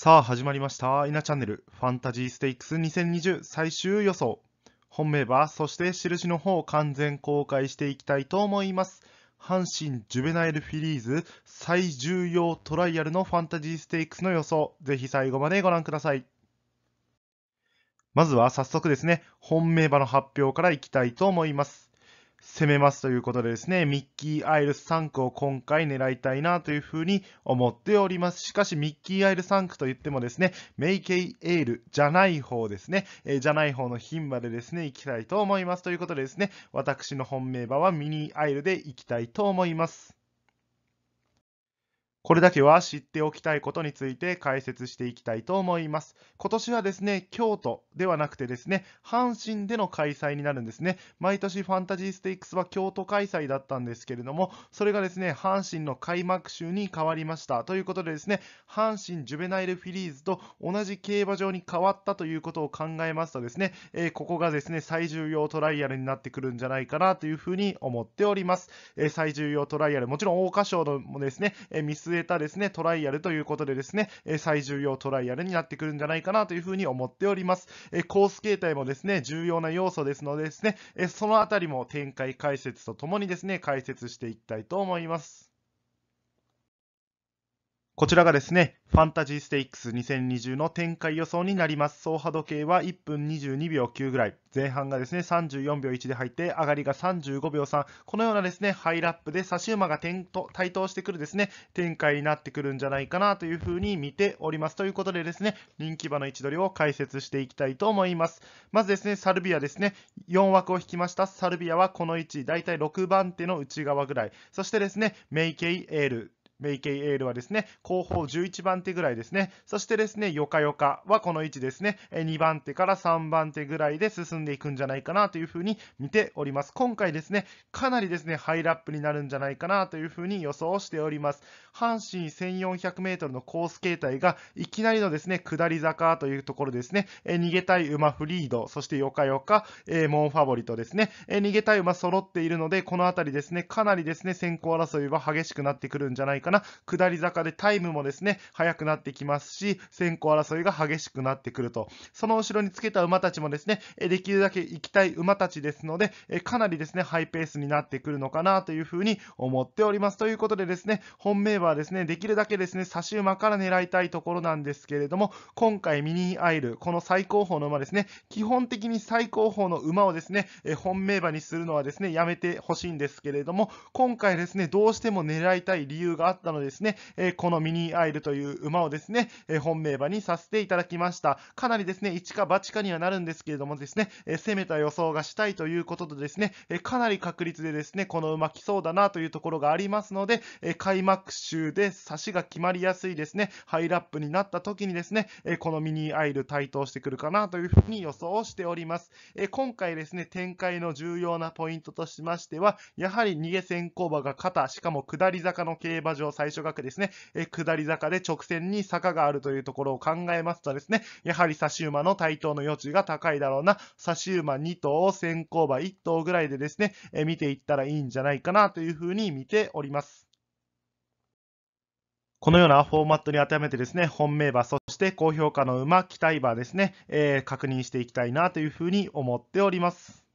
さあ始まりました。イナチャンネルファンタジーステークス2020最終予想。本命馬、そして印の方を完全公開していきたいと思います。阪神ジュベナイルフィリーズ最重要トライアルのファンタジーステークスの予想。ぜひ最後までご覧ください。まずは早速ですね、本命馬の発表からいきたいと思います。攻めますということでですね、ミッキー・アイルス3区を今回狙いたいなというふうに思っております。しかし、ミッキー・アイル3区といってもですね、メイケイ・エールじゃない方ですね、えー、じゃない方の品までですね、行きたいと思います。ということでですね、私の本命馬はミニアイルで行きたいと思います。これだけは知っておきたいことについて解説していきたいと思います。今年はですね、京都ではなくてですね、阪神での開催になるんですね。毎年ファンタジーステークスは京都開催だったんですけれども、それがですね、阪神の開幕週に変わりました。ということでですね、阪神ジュベナイルフィリーズと同じ競馬場に変わったということを考えますとですね、えー、ここがですね、最重要トライアルになってくるんじゃないかなというふうに思っております。えー、最重要トライアル、もちろん桜花賞のもですね、えー据えたですね、トライアルということでですね、え最重要トライアルになってくるんじゃないかなというふうに思っております。えコース形態もですね、重要な要素ですのでですね、えそのあたりも展開解説とともにですね、解説していきたいと思います。こちらがですね、ファンタジーステイクス2020の展開予想になります。総波時計は1分22秒9ぐらい。前半がですね、34秒1で入って、上がりが35秒3。このようなですね、ハイラップで差し馬が点と対等してくるですね、展開になってくるんじゃないかなというふうに見ております。ということでですね、人気馬の位置取りを解説していきたいと思います。まずですね、サルビアですね、4枠を引きました。サルビアはこの位置、だいたい6番手の内側ぐらい。そしてですね、メイケイエール。メイケイエールはですね、後方11番手ぐらいですね。そしてですね、ヨカヨカはこの位置ですね、2番手から3番手ぐらいで進んでいくんじゃないかなというふうに見ております。今回ですね、かなりですね、ハイラップになるんじゃないかなというふうに予想しております。阪神1 4 0 0ルのコース形態がいきなりのですね、下り坂というところですね、逃げたい馬フリード、そしてヨカヨカ、モンファボリとですね、逃げたい馬揃っているので、このあたりですね、かなりですね、先行争いは激しくなってくるんじゃないかかな、下り坂でタイムもですね、速くなってきますし、先行争いが激しくなってくると。その後ろにつけた馬たちもですね、できるだけ行きたい馬たちですので、かなりですね、ハイペースになってくるのかなというふうに思っております。ということでですね、本命馬はですね、できるだけですね、差し馬から狙いたいところなんですけれども、今回ミニアイル、この最高峰の馬ですね、基本的に最高峰の馬をですね、本命馬にするのはですね、やめてほしいんですけれども、今回ですね、どうしても狙いたい理由があっったのですね、えこのミニアイルという馬をですね、え本命馬にさせていただきました。かなりですね、一か八かにはなるんですけれどもですね、え攻めた予想がしたいということでですね、えかなり確率でですね、この馬来そうだなというところがありますので、え開幕週で差しが決まりやすいですね、ハイラップになった時にですね、えこのミニアイル台頭してくるかなというふうに予想をしております。え今回ですね、展開の重要なポイントとしましては、やはり逃げ先行馬が肩、しかも下り坂の競馬場上最初くですね、え下り坂で直線に坂があるというところを考えますとですね、やはり差し馬の対等の余地が高いだろうな、差し馬2頭を先行馬1頭ぐらいでですね、え見ていったらいいんじゃないかなというふうに見ております。このようなフォーマットに当てはめてですね、本命馬、そして高評価の馬、期待馬ですね、えー、確認していきたいなというふうに思っております。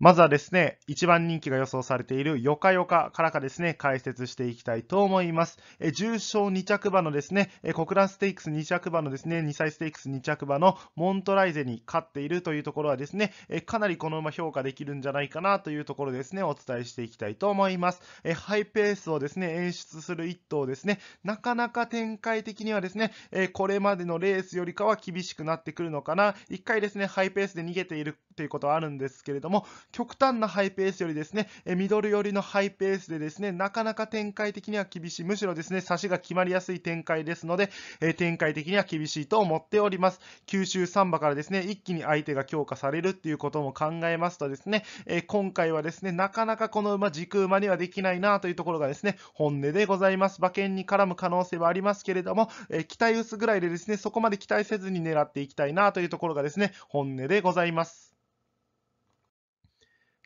まずはですね、一番人気が予想されているヨカヨカからかですね、解説していきたいと思います。え重賞2着馬のですね、クランステークス2着馬のですね、2歳ステークス2着馬のモントライゼに勝っているというところはですね、えかなりこの馬評価できるんじゃないかなというところですね、お伝えしていきたいと思います。えハイペースをですね、演出する1頭ですね、なかなか展開的にはですね、えこれまでのレースよりかは厳しくなってくるのかな、1回ですね、ハイペースで逃げているということはあるんですけれども、極端なハイペースよりですね、えミドル寄りのハイペースでですね、なかなか展開的には厳しい、むしろですね、差しが決まりやすい展開ですので、え展開的には厳しいと思っております。九州サンバからですね、一気に相手が強化されるっていうことも考えますとですね、え今回はですね、なかなかこの馬、軸馬にはできないなというところがですね、本音でございます。馬券に絡む可能性はありますけれども、え期待薄ぐらいでですね、そこまで期待せずに狙っていきたいなというところがですね、本音でございます。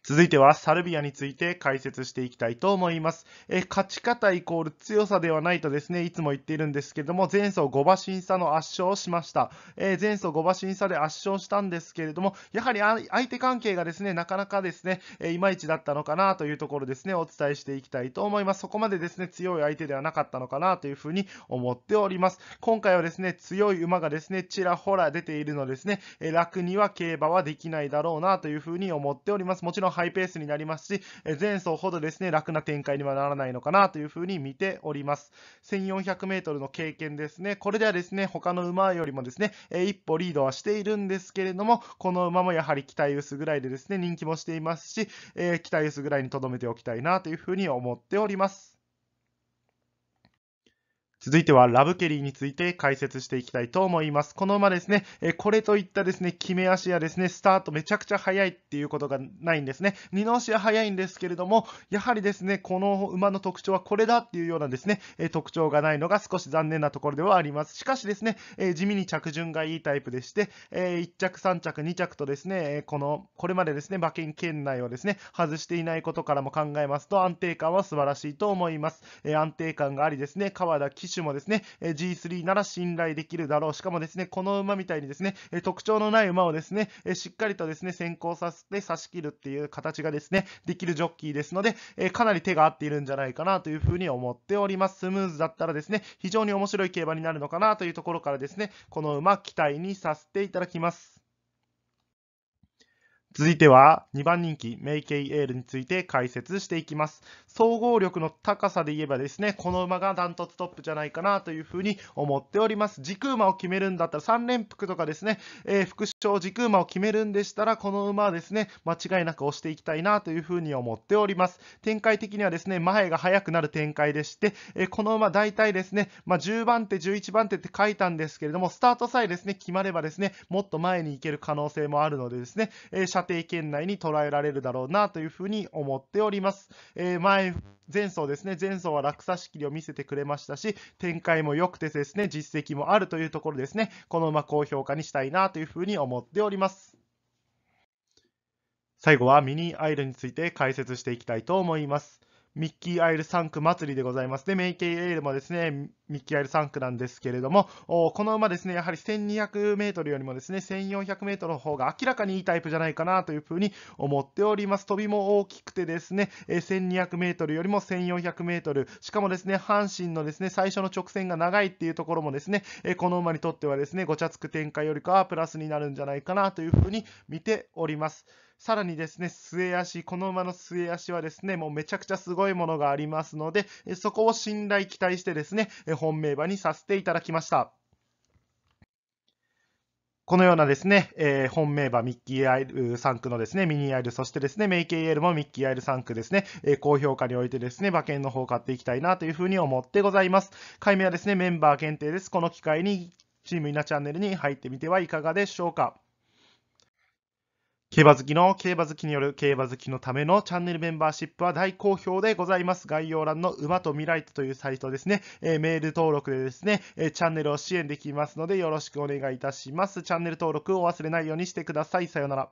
続いてはサルビアについて解説していきたいと思います。え勝ち方イコール強さではないとですね、いつも言っているんですけども、前走5馬審査の圧勝をしました。え前走5馬審査で圧勝したんですけれども、やはり相手関係がですね、なかなかですね、えいまいちだったのかなというところですね、お伝えしていきたいと思います。そこまでですね、強い相手ではなかったのかなというふうに思っております。今回はですね、強い馬がですね、ちらほら出ているのですね、え楽には競馬はできないだろうなというふうに思っております。もちろんハイペースになりますし、前走ほどですね、楽な展開にはならないのかなというふうに見ております。1400 m の経験ですね、これではですね、他の馬よりもですね、一歩リードはしているんですけれども、この馬もやはり期待薄ぐらいでですね、人気もしていますし、期待薄ぐらいに留めておきたいなというふうに思っております。続いてはラブケリーについて解説していきたいと思います。この馬ですね、えこれといったですね、決め足やですね、スタートめちゃくちゃ速いっていうことがないんですね。二の足は速いんですけれども、やはりですね、この馬の特徴はこれだっていうようなですね、え特徴がないのが少し残念なところではあります。しかしですね、え地味に着順がいいタイプでして、え1着、3着、2着とですね、この、これまでですね、馬券圏内をですね、外していないことからも考えますと、安定感は素晴らしいと思います。え安定感がありですね、川田、手もですね、G3 なら信頼できるだろう。しかもですね、この馬みたいにですね、特徴のない馬をですね、しっかりとですね、先行させて差し切るっていう形がですね、できるジョッキーですので、かなり手が合っているんじゃないかなというふうに思っております。スムーズだったらですね、非常に面白い競馬になるのかなというところからですね、この馬期待にさせていただきます。続いては2番人気メイケイエールについて解説していきます総合力の高さで言えばですねこの馬がダントツトップじゃないかなというふうに思っております軸馬を決めるんだったら3連複とかですね、えー、副賞軸馬を決めるんでしたらこの馬はですね間違いなく押していきたいなというふうに思っております展開的にはですね前が速くなる展開でして、えー、この馬大体ですね、まあ、10番手11番手って書いたんですけれどもスタートさえですね決まればですねもっと前に行ける可能性もあるのでですね、えー射程圏内に捉えられるだろうなというふうに思っております。えー、前、前走ですね、前走は落差仕切りを見せてくれましたし、展開も良くてですね、実績もあるというところですね、この馬高評価にしたいなというふうに思っております。最後はミニアイルについて解説していきたいと思います。ミッキーアイル3区祭りでございます。で、メイケイエールもですね、ミッキー・アイル3区なんですけれども、この馬ですね、やはり1200メートルよりもですね、1400メートルの方が明らかにいいタイプじゃないかなというふうに思っております。飛びも大きくてですね、1200メートルよりも1400メートル、しかもですね、阪神のですね、最初の直線が長いっていうところもですね、この馬にとってはですね、ごちゃつく展開よりかはプラスになるんじゃないかなというふうに見ております。さらにですね、末足、この馬の末足はですね、もうめちゃくちゃすごいものがありますので、そこを信頼期待してですね、本命場にさせていただきました。このようなですね、えー、本命馬ミッキーアイル3区のですね、ミニアイル、そしてですね、メイケイエールもミッキーアイル3区ですね、えー、高評価においてですね、馬券の方を買っていきたいなというふうに思ってございます。買い目はですね、メンバー限定です。この機会にチーム稲チャンネルに入ってみてはいかがでしょうか。競馬好きの競馬好きによる競馬好きのためのチャンネルメンバーシップは大好評でございます。概要欄の馬と未来というサイトですね、えー、メール登録でですね、えー、チャンネルを支援できますのでよろしくお願いいたします。チャンネル登録をお忘れないようにしてください。さようなら。